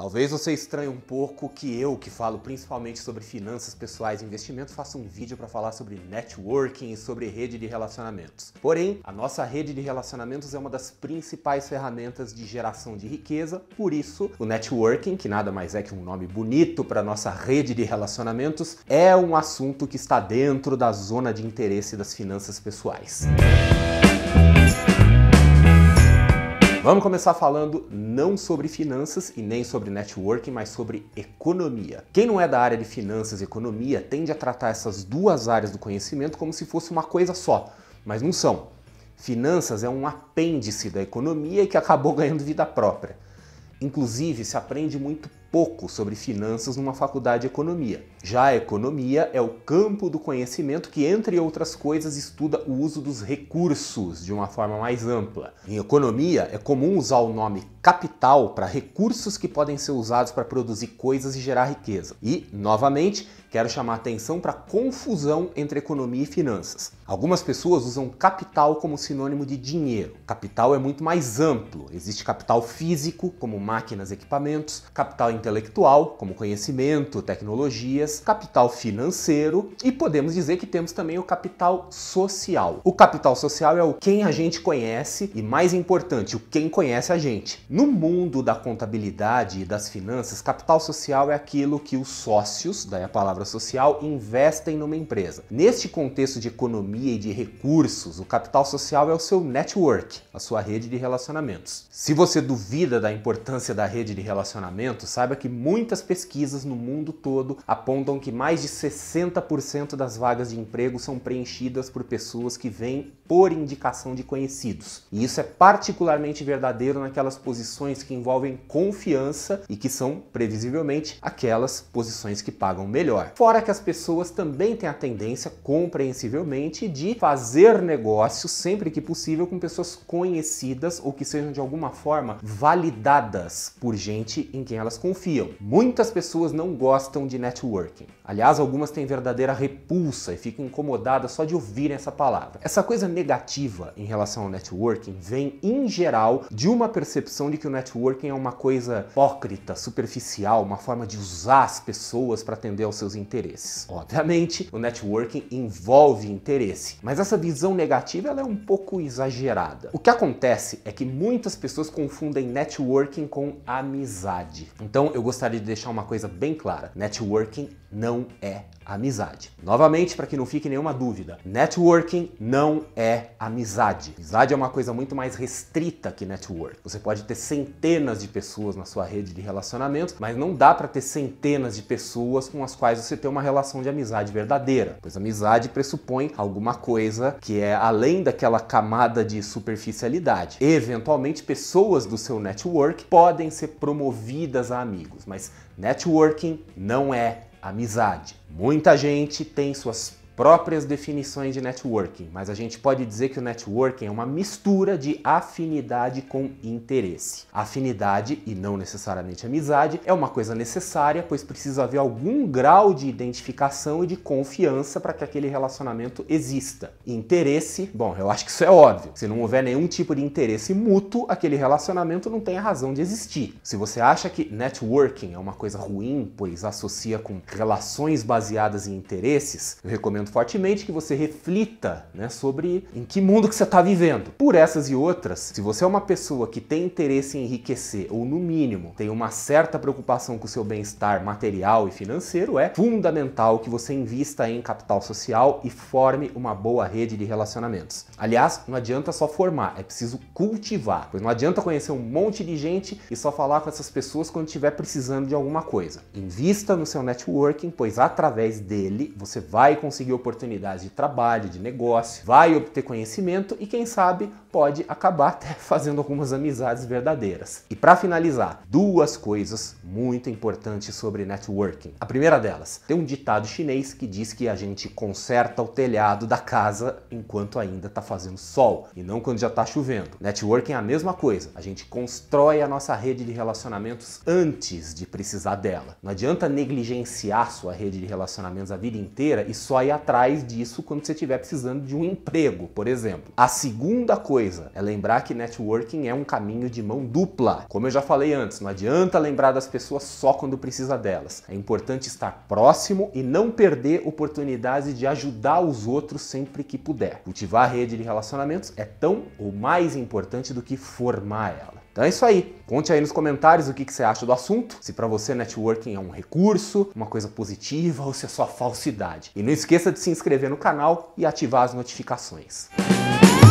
Talvez você estranhe um pouco que eu, que falo principalmente sobre finanças pessoais e investimento, faça um vídeo para falar sobre networking e sobre rede de relacionamentos. Porém, a nossa rede de relacionamentos é uma das principais ferramentas de geração de riqueza, por isso, o networking, que nada mais é que um nome bonito para nossa rede de relacionamentos, é um assunto que está dentro da zona de interesse das finanças pessoais. Música Vamos começar falando não sobre finanças e nem sobre networking, mas sobre economia. Quem não é da área de finanças e economia tende a tratar essas duas áreas do conhecimento como se fosse uma coisa só, mas não são. Finanças é um apêndice da economia que acabou ganhando vida própria. Inclusive, se aprende muito pouco sobre finanças numa faculdade de economia. Já a economia é o campo do conhecimento que, entre outras coisas, estuda o uso dos recursos de uma forma mais ampla. Em economia, é comum usar o nome capital para recursos que podem ser usados para produzir coisas e gerar riqueza. E, novamente, quero chamar atenção para a confusão entre economia e finanças. Algumas pessoas usam capital como sinônimo de dinheiro. Capital é muito mais amplo. Existe capital físico, como máquinas e equipamentos, capital intelectual, como conhecimento, tecnologias, capital financeiro e podemos dizer que temos também o capital social. O capital social é o quem a gente conhece e, mais importante, o quem conhece a gente. No mundo da contabilidade e das finanças, capital social é aquilo que os sócios, daí a palavra social, investem numa empresa. Neste contexto de economia e de recursos, o capital social é o seu network, a sua rede de relacionamentos. Se você duvida da importância da rede de relacionamentos, sabe? saiba que muitas pesquisas no mundo todo apontam que mais de 60% das vagas de emprego são preenchidas por pessoas que vêm por indicação de conhecidos. E isso é particularmente verdadeiro naquelas posições que envolvem confiança e que são, previsivelmente, aquelas posições que pagam melhor. Fora que as pessoas também têm a tendência, compreensivelmente, de fazer negócios sempre que possível com pessoas conhecidas ou que sejam de alguma forma validadas por gente em quem elas confiam desconfiam. Muitas pessoas não gostam de networking. Aliás, algumas têm verdadeira repulsa e ficam incomodadas só de ouvir essa palavra. Essa coisa negativa em relação ao networking vem, em geral, de uma percepção de que o networking é uma coisa hipócrita, superficial, uma forma de usar as pessoas para atender aos seus interesses. Obviamente, o networking envolve interesse, mas essa visão negativa ela é um pouco exagerada. O que acontece é que muitas pessoas confundem networking com amizade. Então, eu gostaria de deixar uma coisa bem clara: networking não é amizade. Novamente, para que não fique nenhuma dúvida, networking não é amizade. Amizade é uma coisa muito mais restrita que network. Você pode ter centenas de pessoas na sua rede de relacionamentos, mas não dá para ter centenas de pessoas com as quais você tem uma relação de amizade verdadeira, pois amizade pressupõe alguma coisa que é além daquela camada de superficialidade. Eventualmente, pessoas do seu network podem ser promovidas a amiga amigos, mas networking não é amizade. Muita gente tem suas próprias definições de networking, mas a gente pode dizer que o networking é uma mistura de afinidade com interesse. Afinidade, e não necessariamente amizade, é uma coisa necessária, pois precisa haver algum grau de identificação e de confiança para que aquele relacionamento exista. Interesse, bom, eu acho que isso é óbvio. Se não houver nenhum tipo de interesse mútuo, aquele relacionamento não tem a razão de existir. Se você acha que networking é uma coisa ruim, pois associa com relações baseadas em interesses, eu recomendo muito fortemente que você reflita né, sobre em que mundo que você está vivendo. Por essas e outras, se você é uma pessoa que tem interesse em enriquecer ou no mínimo tem uma certa preocupação com o seu bem-estar material e financeiro, é fundamental que você invista em capital social e forme uma boa rede de relacionamentos. Aliás, não adianta só formar, é preciso cultivar. Pois não adianta conhecer um monte de gente e só falar com essas pessoas quando estiver precisando de alguma coisa. Invista no seu networking, pois através dele você vai conseguir oportunidades de trabalho, de negócio, vai obter conhecimento e, quem sabe, pode acabar até fazendo algumas amizades verdadeiras. E para finalizar, duas coisas muito importantes sobre networking. A primeira delas, tem um ditado chinês que diz que a gente conserta o telhado da casa enquanto ainda está fazendo sol e não quando já está chovendo. Networking é a mesma coisa, a gente constrói a nossa rede de relacionamentos antes de precisar dela. Não adianta negligenciar sua rede de relacionamentos a vida inteira e só ir atrás atrás disso quando você estiver precisando de um emprego, por exemplo. A segunda coisa é lembrar que networking é um caminho de mão dupla. Como eu já falei antes, não adianta lembrar das pessoas só quando precisa delas. É importante estar próximo e não perder oportunidades de ajudar os outros sempre que puder. Cultivar a rede de relacionamentos é tão ou mais importante do que formar ela. Então é isso aí. Conte aí nos comentários o que, que você acha do assunto, se para você networking é um recurso, uma coisa positiva ou se é só falsidade. E não esqueça de se inscrever no canal e ativar as notificações. Música